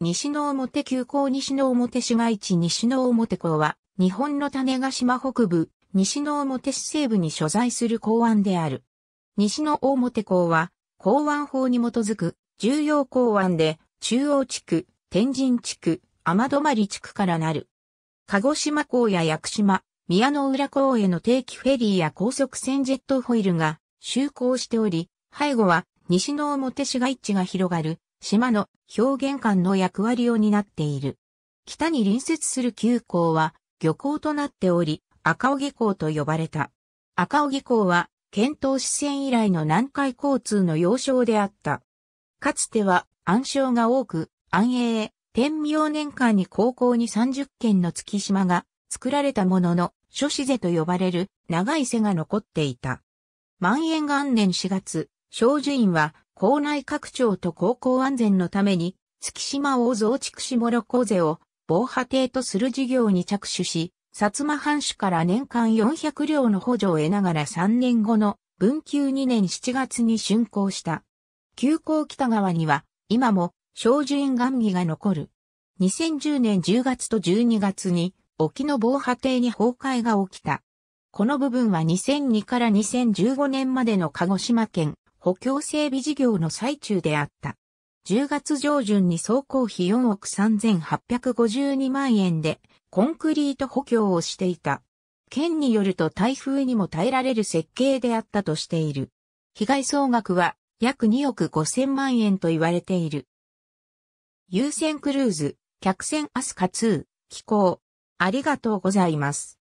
西の表急行西の表市街地西の表港は、日本の種子島北部、西の表市西部に所在する港湾である。西の表港は、港湾法に基づく重要港湾で、中央地区、天神地区、天泊地区からなる。鹿児島港や屋久島、宮の浦港への定期フェリーや高速船ジェットホイールが就航しており、背後は西の表市街地が広がる島の表現館の役割を担っている。北に隣接する旧港は漁港となっており、赤尾港と呼ばれた。赤尾港は、遣唐使船以来の南海交通の要衝であった。かつては暗礁が多く、安永、天明年間に高校に30軒の月島が作られたものの、諸子瀬と呼ばれる長い瀬が残っていた。万延元年4月、小樹院は校内拡張と高校安全のために、月島を増築しモロコを防波堤とする事業に着手し、薩摩藩主から年間400両の補助を得ながら3年後の文久2年7月に竣工した。急行北側には、今も、小樹院岩木が残る。2010年10月と12月に、沖の防波堤に崩壊が起きた。この部分は2002から2015年までの鹿児島県補強整備事業の最中であった。10月上旬に総工費4億3852万円でコンクリート補強をしていた。県によると台風にも耐えられる設計であったとしている。被害総額は約2億5000万円と言われている。優先クルーズ、客船アスカ2、寄港。ありがとうございます。